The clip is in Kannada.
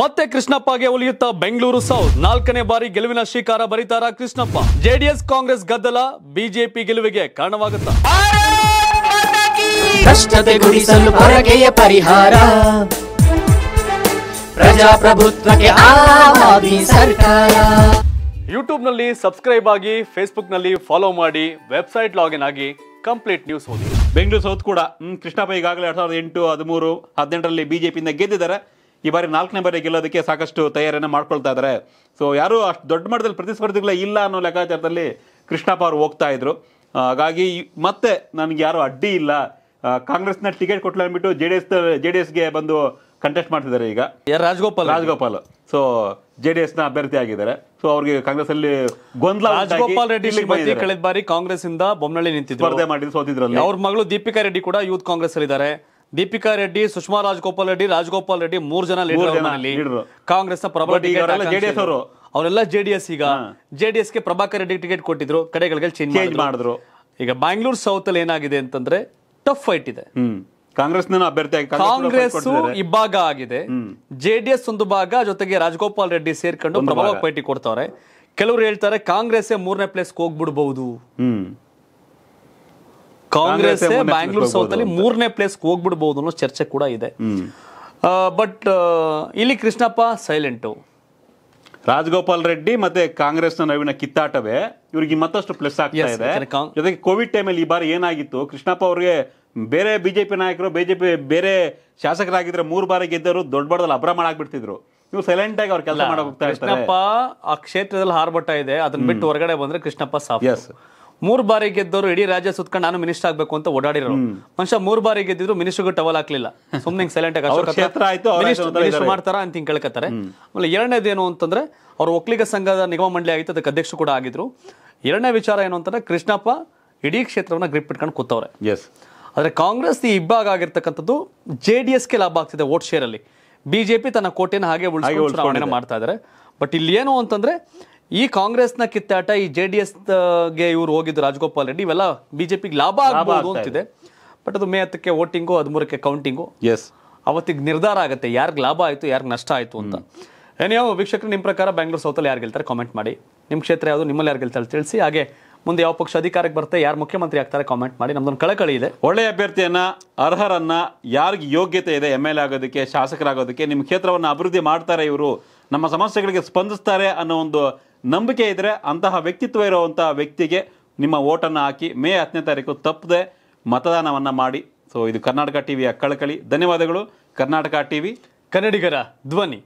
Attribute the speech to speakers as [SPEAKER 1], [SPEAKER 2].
[SPEAKER 1] ಮತ್ತೆ ಕೃಷ್ಣಪ್ಪಗೆ ಒಲಿಯುತ್ತಾ ಬೆಂಗಳೂರು ಸೌತ್ ನಾಲ್ಕನೇ ಬಾರಿ ಗೆಲುವಿನ ಶಿಕಾರ ಬರೀತಾರ ಕೃಷ್ಣಪ್ಪ ಜೆಡಿಎಸ್ ಕಾಂಗ್ರೆಸ್ ಗದ್ದಲ ಬಿಜೆಪಿ ಗೆಲುವಿಗೆ ಕಾರಣವಾಗುತ್ತಾ ಕಷ್ಟತೆ ಗುಡಿಸಲು ಪರಿಹಾರ ಪ್ರಜಾಪ್ರಭುತ್ವಕ್ಕೆ ಸರ್ಕಾರ ಯೂಟ್ಯೂಬ್ ನಲ್ಲಿ ಸಬ್ಸ್ಕ್ರೈಬ್ ಆಗಿ ಫೇಸ್ಬುಕ್ ನಲ್ಲಿ ಫಾಲೋ ಮಾಡಿ ವೆಬ್ಸೈಟ್ ಲಾಗಿನ್ ಆಗಿ ಕಂಪ್ಲೀಟ್ ನ್ಯೂಸ್ ಓದಿ ಬೆಂಗಳೂರು ಸೌತ್ ಕೂಡ
[SPEAKER 2] ಕೃಷ್ಣಪ್ಪ ಈಗಾಗಲೇ ಎರಡ್ ಸಾವಿರದ ಎಂಟು ಹದಿಮೂರು ಹದಿನೆಂಟರಲ್ಲಿ ಬಿಜೆಪಿಯಿಂದ ಗೆದ್ದಿದ್ದಾರೆ ಈ ಬಾರಿ ನಾಲ್ಕನೇ ಬಾರಿ ಗೆಲ್ಲೋದಕ್ಕೆ ಸಾಕಷ್ಟು ತಯಾರಿಯನ್ನು ಮಾಡ್ಕೊಳ್ತಾ ಇದ್ದಾರೆ ಸೊ ಯಾರು ಅಷ್ಟು ದೊಡ್ಡ ಮಟ್ಟದಲ್ಲಿ ಪ್ರತಿಸ್ಪರ್ಧಿಗಳೇ ಇಲ್ಲ ಅನ್ನೋ ಲೆಕ್ಕಾಚಾರದಲ್ಲಿ ಕೃಷ್ಣಪ್ಪ ಅವರು ಹೋಗ್ತಾ ಇದ್ರು ಹಾಗಾಗಿ ಮತ್ತೆ ನನಗೆ ಯಾರು ಅಡ್ಡಿ ಇಲ್ಲ ಕಾಂಗ್ರೆಸ್ನ ಟಿಕೆಟ್ ಕೊಟ್ಲ ಅಂದ್ಬಿಟ್ಟು J D S J D ಎಸ್ಗೆ ಬಂದು ಕಂಟೆಸ್ಟ್ ಮಾಡ್ತಿದ್ದಾರೆ ಈಗ Rajagopal Rajagopal so J D ಎಸ್ನ ಅಭ್ಯರ್ಥಿ ಆಗಿದ್ದಾರೆ ಸೊ ಅವ್ರಿಗೆ ಕಾಂಗ್ರೆಸ್ ಅಲ್ಲಿ ಗೊಂದಲ ರಾಜಗೋಪಾಲ್ ರೆಡ್ಡಿ ಕಳೆದ
[SPEAKER 1] ಬಾರಿ ಕಾಂಗ್ರೆಸ್ ಇಂದ ಬೊಮ್ಮನಳ್ಳಿ ನಿಂತಿದ್ರು ಸ್ಪರ್ಧೆ ಮಾಡಿ ಸೋತಿದ್ರಲ್ಲಿ ಅವ್ರ ಮಗಳು ದೀಪಿಕಾ ರೆಡ್ಡಿ ಕೂಡ ಯೂತ್ ಕಾಂಗ್ರೆಸ್ ಅಲ್ಲಿ ಇದ್ದಾರೆ ದೀಪಿಕಾ ರೆಡ್ಡಿ ಸುಷ್ಮಾ ರಾಜಗೋಪಾಲ್ ರೆಡ್ಡಿ ರಾಜಗೋಪಾಲ್ ರೆಡ್ಡಿ ಮೂರ್ ಜನ ಲೀಡರ್ ಕಾಂಗ್ರೆಸ್ನ ಪ್ರಬಲ ಜೆಡಿಎಸ್ ಅವರು ಅವರೆಲ್ಲ ಜೆಡಿಎಸ್ ಈಗ ಜೆಡಿಎಸ್ ಗೆ ಪ್ರಭಾಕರ್ ರೆಡ್ಡಿ ಟಿಕೆಟ್ ಕೊಟ್ಟಿದ್ರು ಕಡೆಗಳಿಗೆ ಚೇಂಜ್ ಮಾಡಿದ್ರು ಈಗ ಬ್ಯಾಂಗ್ಳೂರ್ ಸೌತ್ ಅಲ್ಲಿ ಏನಾಗಿದೆ ಅಂತಂದ್ರೆ ಟಫ್ ಫೈಟ್ ಇದೆ ಕಾಂಗ್ರೆಸ್ ಅಭ್ಯರ್ಥಿ ಕಾಂಗ್ರೆಸ್ ಇಬ್ಬಾಗ ಆಗಿದೆ ಜೆಡಿಎಸ್ ಒಂದು ಭಾಗ ಜೊತೆಗೆ ರಾಜಗೋಪಾಲ್ ರೆಡ್ಡಿ ಸೇರ್ಕೊಂಡು ಪ್ರಭಾವ ಪೈಟಿ ಕೊಡ್ತಾವ್ರೆ ಕೆಲವರು ಹೇಳ್ತಾರೆ ಕಾಂಗ್ರೆಸ್ ಮೂರನೇ ಪ್ಲೇಸ್ ಹೋಗ್ಬಿಡ್ಬಹುದು ಕಾಂಗ್ರೆಸ್ ಬ್ಯಾಂಗ್ಳೂರ್ ಸೌತ್ ಅಲ್ಲಿ ಮೂರನೇ ಪ್ಲೇಸ್ ಹೋಗ್ಬಿಡ್ಬಹುದು ಅನ್ನೋ ಚರ್ಚೆ ಕೂಡ ಇದೆ ಬಟ್ ಇಲ್ಲಿ ಕೃಷ್ಣಪ್ಪ ಸೈಲೆಂಟು ರಾಜಗೋಪಾಲ್ ರೆಡ್ಡಿ ಮತ್ತೆ ಕಾಂಗ್ರೆಸ್ನ ನವೀನ ಕಿತ್ತಾಟವೇ
[SPEAKER 2] ಇವರಿಗೆ ಮತ್ತಷ್ಟು ಪ್ಲಸ್ ಆಗ್ತಾ ಇದೆ ಜೊತೆಗೆ ಕೋವಿಡ್ ಟೈಮಲ್ಲಿ ಈ ಬಾರಿ ಏನಾಗಿತ್ತು ಕೃಷ್ಣಪ್ಪ ಅವ್ರಿಗೆ ಬೇರೆ ಬಿಜೆಪಿ ನಾಯಕರು ಬಿಜೆಪಿ ಬೇರೆ ಶಾಸಕರಾಗಿದ್ರೆ ಮೂರು ಬಾರಿ ಗೆದ್ದರು ದೊಡ್ಡ ಬಡದಲ್ಲಿ ಅಭ್ರ ಮಾಡಾಕ್ಬಿಡ್ತಿದ್ರು
[SPEAKER 1] ನೀವು ಸೈಲೆಂಟ್ ಆಗಿ ಅವ್ರ ಕೆಲಸ ಮಾಡಿ ಕೃಷ್ಣಪ್ಪ ಆ ಕ್ಷೇತ್ರದಲ್ಲಿ ಹಾರ್ಬಟ್ಟ ಇದೆ ಅದನ್ನ ಬಿಟ್ಟು ಹೊರಗಡೆ ಬಂದ್ರೆ ಕೃಷ್ಣಪ್ಪ ಸಾಫ್ ಮೂರ್ ಬಾರಿ ಗೆದ್ದವರು ಇಡೀ ರಾಜ್ಯ ಸುತ್ಕೊಂಡು ನಾನು ಮಿನಿಸ್ಟರ್ ಆಗ್ಬೇಕು ಅಂತ ಓಡಾಡಿರೋರು ಮನುಷ್ಯ ಮೂರ್ ಬಾರಿ ಗೆದ್ದಿದ್ರು ಮಿನಿಸ್ಟರ್ ಟವಲ್ ಹಾಕ್ಲಿಲ್ಲ ಸುಮ್ನೆ ಸೈಲೆಂಟ್ ಆಗಿ ಮಾಡ್ತಾರ ಅಂತ ಹಿಂಗ್ ಕೇಳ್ಕತ್ತಾರೆ ಆಮೇಲೆ ಎರಡನೇದೇನು ಅಂತಂದ್ರೆ ಅವ್ರ ಒಕ್ಕಲಿಗ ಸಂಘದ ನಿಗಮ ಮಂಡಳಿ ಆಗಿತ್ತು ಅದಕ್ಕೆ ಅಧ್ಯಕ್ಷ ಕೂಡ ಆಗಿದ್ರು ಎರಡನೇ ವಿಚಾರ ಏನು ಅಂತಂದ್ರೆ ಕೃಷ್ಣಪ್ಪ ಇಡೀ ಕ್ಷೇತ್ರವನ್ನ ಗ್ರಿಪ್ ಇಟ್ಕೊಂಡು ಕೂತವ್ರೆ ಆದ್ರೆ ಕಾಂಗ್ರೆಸ್ ಈ ಇಬ್ಬಾಗ ಆಗಿರ್ತಕ್ಕಂಥದ್ದು ಜೆ ಡಿ ಲಾಭ ಆಗ್ತಿದೆ ವೋಟ್ ಶೇರ್ ಅಲ್ಲಿ ಬಿಜೆಪಿ ತನ್ನ ಕೋಟೆನ ಹಾಗೆ ಉಳಿಸಿ ಮಾಡ್ತಾ ಇದ್ದಾರೆ ಬಟ್ ಇಲ್ಲಿ ಏನು ಅಂತಂದ್ರೆ ಈ ಕಾಂಗ್ರೆಸ್ನ ಕಿತ್ತಾಟ ಈ ಜೆ ಡಿ ಎಸ್ಗೆ ಇವರು ಹೋಗಿದ್ದು ರಾಜಗೋಪಾಲ್ ರೆಡ್ಡಿ ಇವೆಲ್ಲ ಬಿಜೆಪಿಗೆ ಲಾಭ ಆಗ್ಬೋದು ಅಂತಿದೆ ಬಟ್ ಅದು ಮೇ ಹತ್ತಕ್ಕೆ ವೋಟಿಂಗು ಹದಿಮೂರಕ್ಕೆ ಕೌಂಟಿಂಗು ಎಸ್ ಅವತ್ತಿಗೆ ನಿರ್ಧಾರ ಆಗುತ್ತೆ ಯಾರಿಗೆ ಲಾಭ ಆಯ್ತು ಯಾರಿಗೆ ನಷ್ಟ ಆಯಿತು ಅಂತ ಏನೇ ವೀಕ್ಷಕರು ನಿಮ್ಮ ಪ್ರಕಾರ ಬೆಂಗಳೂರು ಸೌತಲ್ಲಿ ಯಾರು ಗೆಲ್ತಾರೆ ಕಾಮೆಂಟ್ ಮಾಡಿ ನಿಮ್ಮ ಕ್ಷೇತ್ರ ಯಾವುದು ನಿಮ್ಮಲ್ಲಿ ಯಾರು ಗೆಲ್ತಾರೆ ತಿಳಿಸಿ ಹಾಗೆ ಮುಂದೆ ಯಾವ ಪಕ್ಷ ಅಧಿಕಾರಕ್ಕೆ ಬರುತ್ತೆ ಯಾರು ಮುಖ್ಯಮಂತ್ರಿ ಆಗ್ತಾರೆ ಕಾಮೆಂಟ್ ಮಾಡಿ ನಮ್ದೊಂದು ಕಳಕಳಿ ಇದೆ ಒಳ್ಳೆಯ ಅಭ್ಯರ್ಥಿಯನ್ನ
[SPEAKER 2] ಅರ್ಹರನ್ನ ಯಾರಿಗೆ ಯೋಗ್ಯತೆ ಇದೆ ಎಮ್ ಎಲ್ ಎ ಆಗೋದಕ್ಕೆ ಶಾಸಕರಾಗೋದಕ್ಕೆ ನಿಮ್ಮ ಕ್ಷೇತ್ರವನ್ನು ಅಭಿವೃದ್ಧಿ ಮಾಡ್ತಾರೆ ಇವರು ನಮ್ಮ ಸಮಸ್ಯೆಗಳಿಗೆ ಸ್ಪಂದಿಸ್ತಾರೆ ಅನ್ನೋ ಒಂದು ನಂಬಿಕೆ ಇದ್ದರೆ ಅಂತಹ ವ್ಯಕ್ತಿತ್ವ ಇರುವಂತಹ ವ್ಯಕ್ತಿಗೆ ನಿಮ್ಮ ಓಟನ್ನು ಹಾಕಿ ಮೇ ಹತ್ತನೇ ತಾರೀಕು ತಪ್ಪದೆ ಮತದಾನವನ್ನು ಮಾಡಿ ಸೊ ಇದು ಕರ್ನಾಟಕ ವಿಯ ಕಳಕಳಿ ಧನ್ಯವಾದಗಳು ಕರ್ನಾಟಕ ಟಿವಿ ಕನ್ನಡಿಗರ ಧ್ವನಿ